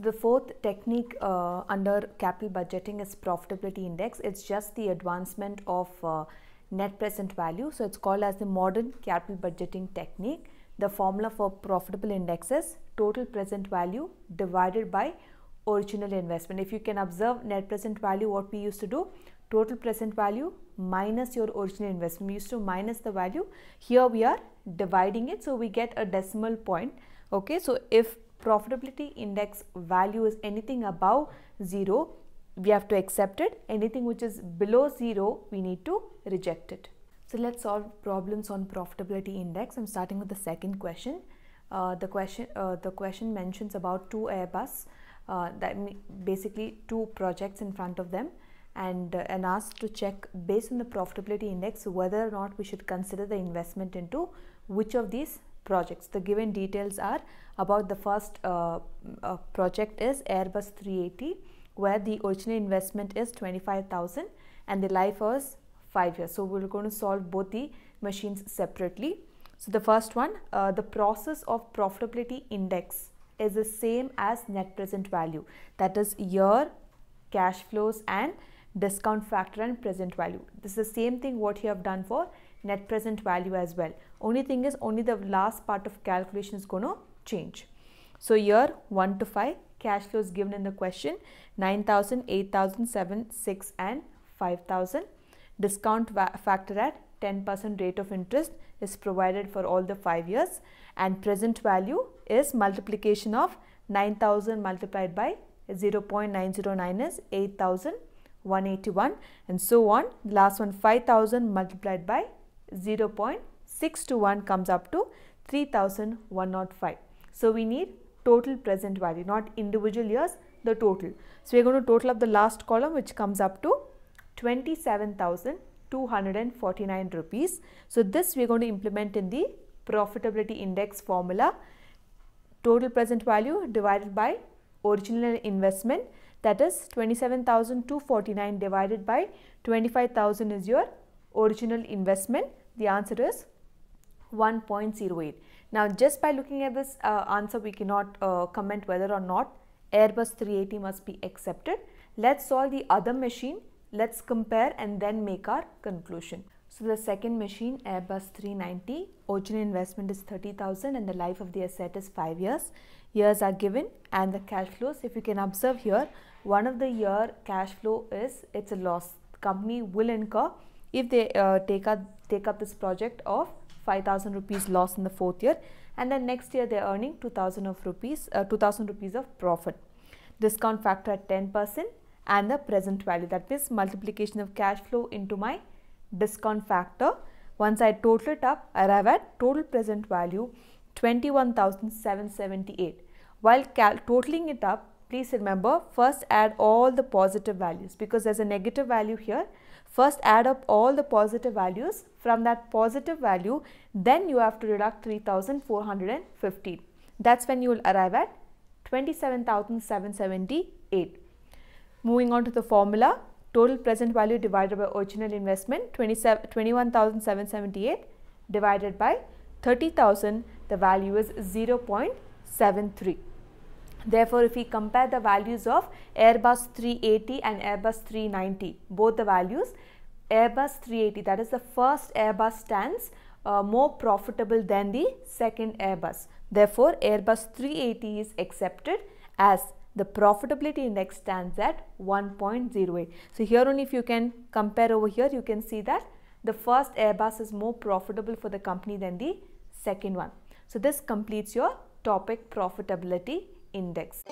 The fourth technique uh, under capital budgeting is profitability index. It's just the advancement of uh, net present value. So it's called as the modern capital budgeting technique. The formula for profitable index is total present value divided by original investment. If you can observe net present value, what we used to do, total present value minus your original investment. We used to minus the value. Here we are dividing it. So we get a decimal point okay so if profitability index value is anything above 0 we have to accept it anything which is below 0 we need to reject it so let's solve problems on profitability index i'm starting with the second question uh, the question uh, the question mentions about two airbus uh, that basically two projects in front of them and uh, and asked to check based on the profitability index whether or not we should consider the investment into which of these projects. The given details are about the first uh, uh, project is Airbus 380 where the original investment is 25,000 and the life is 5 years. So we're going to solve both the machines separately. So the first one, uh, the process of profitability index is the same as net present value that is year, cash flows and discount factor and present value. This is the same thing what you have done for net present value as well. Only thing is only the last part of calculation is going to change. So year 1 to 5 cash flows given in the question 9000, 8000, 7, 6 and 5000. Discount factor at 10% rate of interest is provided for all the 5 years and present value is multiplication of 9000 multiplied by 0 0.909 is 8181 and so on. last one 5000 multiplied by 0.621 comes up to 3105. So we need total present value, not individual years, the total. So we're going to total up the last column which comes up to 27,249 rupees. So this we're going to implement in the profitability index formula. Total present value divided by original investment that is 27,249 divided by 25,000 is your original investment? The answer is 1.08. Now just by looking at this uh, answer we cannot uh, comment whether or not Airbus 380 must be accepted. Let's solve the other machine, let's compare and then make our conclusion. So the second machine Airbus 390, original investment is 30,000 and the life of the asset is 5 years. Years are given and the cash flows if you can observe here, one of the year cash flow is it's a loss. company will incur if they uh, take, up, take up this project of 5000 rupees loss in the fourth year and then next year they're earning 2000 of rupees uh, 2000 rupees of profit discount factor at 10% and the present value that means multiplication of cash flow into my discount factor once I total it up I arrive at total present value 21778 while totaling it up please remember first add all the positive values because there's a negative value here. First add up all the positive values from that positive value then you have to deduct 3415. That's when you will arrive at 27,778. Moving on to the formula total present value divided by original investment 21,778 divided by 30,000 the value is 0.73. Therefore, if we compare the values of Airbus 380 and Airbus 390, both the values, Airbus 380 that is the first Airbus stands uh, more profitable than the second Airbus. Therefore, Airbus 380 is accepted as the profitability index stands at 1.08. So, here only if you can compare over here, you can see that the first Airbus is more profitable for the company than the second one. So, this completes your topic profitability index.